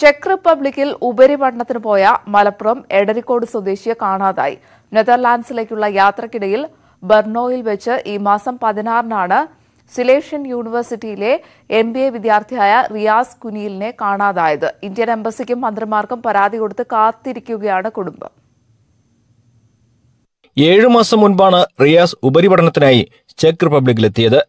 check റിപ്പബ്ലിക്കിൽ ഉപരിപഠനത്തിന് പോയ മലപ്പുറം എടരിക്കോട് സ്വദേശിയെ കാണാതായി നെതർലാൻഡ്സിലേക്കുള്ള യാത്രക്കിടയിൽ ബർണോയിൽ വെച്ച് ഈ മാസം പതിനാറിനാണ് സിലേഷ്യൻ യൂണിവേഴ്സിറ്റിയിലെ എം ബി എ വിദ്യാർത്ഥിയായ റിയാസ് കുനിയിലിനെ കാണാതായത് ഇന്ത്യൻ എംബസിക്കും മന്ത്രിമാർക്കും പരാതി കൊടുത്ത് കാത്തിരിക്കുകയാണ് കുടുംബം ഏഴു മാസം മുൻപാണ് റിയാസ് ഉപരിപഠനത്തിനായി ചെക്ക് റിപ്പബ്ലിക്കിലെത്തിയത്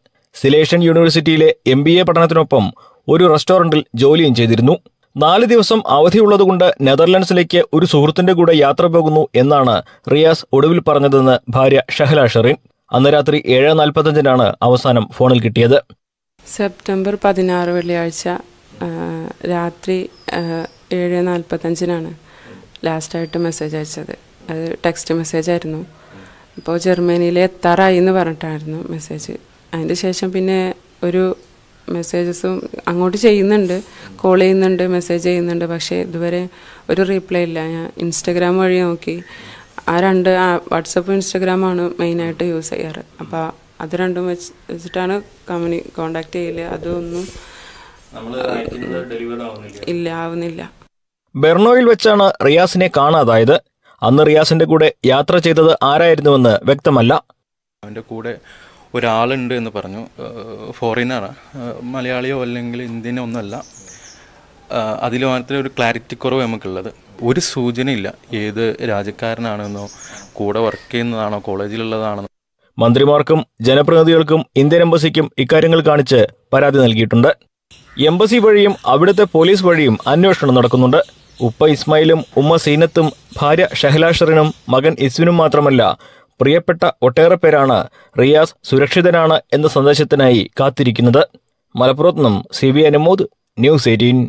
സിലേഷ്യൻ യൂണിവേഴ്സിറ്റിയിലെ എം ബി എ പഠനത്തിനൊപ്പം ഒരു റെസ്റ്റോറന്റിൽ ജോലിയും ചെയ്തിരുന്നു നാല് ദിവസം അവധിയുള്ളതുകൊണ്ട് നെതർലൻഡ്സിലേക്ക് ഒരു സുഹൃത്തിന്റെ കൂടെ യാത്ര പോകുന്നു എന്നാണ് റിയാസ് ഒടുവിൽ പറഞ്ഞതെന്ന് ഭാര്യ ഷഹല ഷെറിൻ അന്ന് രാത്രി ഏഴ് നാൽപ്പത്തഞ്ചിനാണ് അവസാനം ഫോണിൽ കിട്ടിയത് സെപ്റ്റംബർ പതിനാറ് വെള്ളിയാഴ്ച രാത്രി ഏഴ് നാൽപ്പത്തഞ്ചിനാണ് ലാസ്റ്റായിട്ട് മെസ്സേജ് അയച്ചത് അത് ടെക്സ്റ്റ് മെസ്സേജ് ആയിരുന്നു അപ്പോൾ ജർമ്മനിയിലെ എത്താറായി എന്ന് പറഞ്ഞിട്ടായിരുന്നു മെസ്സേജ് അതിന് ശേഷം പിന്നെ ഒരു മെസ്സേജസും അങ്ങോട്ട് ചെയ്യുന്നുണ്ട് കോൾ ചെയ്യുന്നുണ്ട് മെസ്സേജ് ചെയ്യുന്നുണ്ട് പക്ഷേ ഇതുവരെ ഒരു റീപ്ലൈ ഇല്ല ഞാൻ ഇൻസ്റ്റഗ്രാം വഴി നോക്കി ആ രണ്ട് വാട്സപ്പും ഇൻസ്റ്റഗ്രാമാണ് മെയിനായിട്ട് യൂസ് ചെയ്യാറ് അപ്പോൾ അത് രണ്ടും വെച്ച് വെച്ചിട്ടാണ് കമ്പനി കോണ്ടാക്ട് ചെയ്യല് അതൊന്നും ഇല്ല ആവുന്നില്ല ബെർണോയിൽ വെച്ചാണ് റിയാസിനെ കാണാതായത് അന്ന് റിയാസിന്റെ കൂടെ യാത്ര ചെയ്തത് ആരായിരുന്നുവെന്ന് വ്യക്തമല്ല അവന്റെ കൂടെ ഒരാളുണ്ട് എന്ന് പറഞ്ഞു ഫോറിനറാണ് മലയാളിയോ അല്ലെങ്കിൽ ഇന്ത്യനോ ഒന്നുമല്ല അതിൽ മാത്രമേ ഒരു ക്ലാരിറ്റി കുറവ് നമുക്കുള്ളത് ഒരു സൂചനയില്ല ഏത് രാജ്യക്കാരനാണെന്നോ കൂടെ വർക്ക് ചെയ്യുന്നതാണോ കോളേജിലുള്ളതാണെന്നോ മന്ത്രിമാർക്കും ജനപ്രതിനിധികൾക്കും ഇന്ത്യൻ എംബസിക്കും ഇക്കാര്യങ്ങൾ കാണിച്ച് പരാതി നൽകിയിട്ടുണ്ട് എംബസി വഴിയും അവിടുത്തെ പോലീസ് വഴിയും അന്വേഷണം നടക്കുന്നുണ്ട് ഉപ്പ ഇസ്മായിലും ഉമ്മ സീനത്തും ഭാര്യ ഷഹലാഷറിനും മകൻ ഇസ്വിനും മാത്രമല്ല പ്രിയപ്പെട്ട ഒട്ടേറെ പേരാണ് റിയാസ് സുരക്ഷിതനാണ് എന്ന സന്ദേശത്തിനായി കാത്തിരിക്കുന്നത് മലപ്പുറത്ത് നിന്നും C V Anumod news eighteen